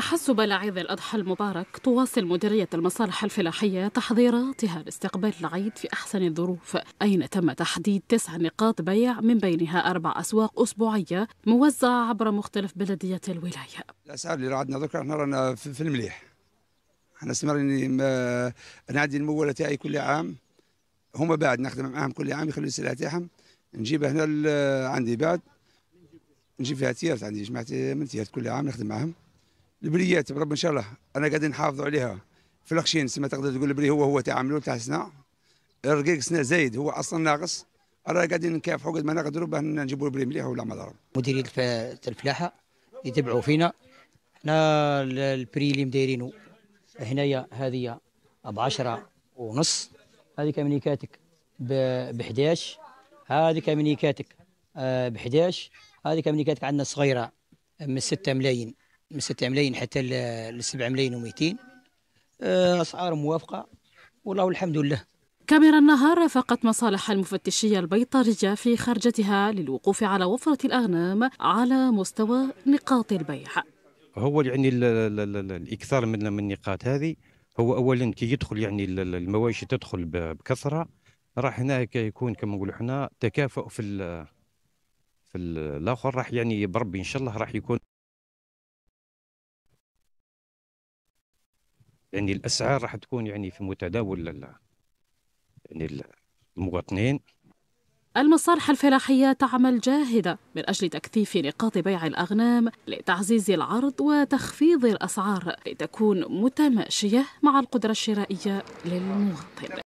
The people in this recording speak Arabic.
تحسب لعيد الأضحى المبارك تواصل مديرية المصالح الفلاحية تحضيراتها لاستقبال العيد في أحسن الظروف أين تم تحديد تسع نقاط بيع من بينها أربع أسواق أسبوعية موزعة عبر مختلف بلديات الولاية الأسعار اللي رعدنا ذكر احنا رانا في المليح احنا استمرني نعدي المولة تاعي كل عام هما بعد نخدم معاهم كل عام يخلوا السلعة تاعهم نجيبها هنا عندي بعد نجيب فيها تيارت عندي جماعة من تيارت كل عام نخدم معاهم البريات برب ان شاء الله انا قاعدين نحافظوا عليها في الخشين سما تقدر تقول البري هو هو تاع عملو تاع سنا الرقيق سنا زايد هو اصلا ناقص راه قاعدين نكافحوا قد ما نقدروا باه نجيبوا البري مليح ولا ما ضرب مديريه الفلاحه يتبعوا فينا حنا البري اللي مدايرينه هنايا هذه ب 10 ونص هذيك منيكاتك آه، ب 11 هذيك منيكاتك ب 11 هذيك منيكاتك عندنا صغيره من 6 ملايين من 6 ملايين حتى ل 7 ملايين و200 اسعار موافقه والله الحمد لله كاميرا النهار رافقت مصالح المفتشية البيطرية في خرجتها للوقوف على وفرة الأغنام على مستوى نقاط البيع هو يعني الإكثار من النقاط هذه هو أولا كي يدخل يعني المواشي تدخل بكثرة راح هناك يكون كما نقولوا حنا تكافؤ في في الآخر راح يعني بربي إن شاء الله راح يكون يعني الاسعار راح تكون يعني في متداول يعني المواطنين المصالح الفلاحية تعمل جاهدة من أجل تكثيف نقاط بيع الأغنام لتعزيز العرض وتخفيض الأسعار لتكون متماشية مع القدرة الشرائية للمواطن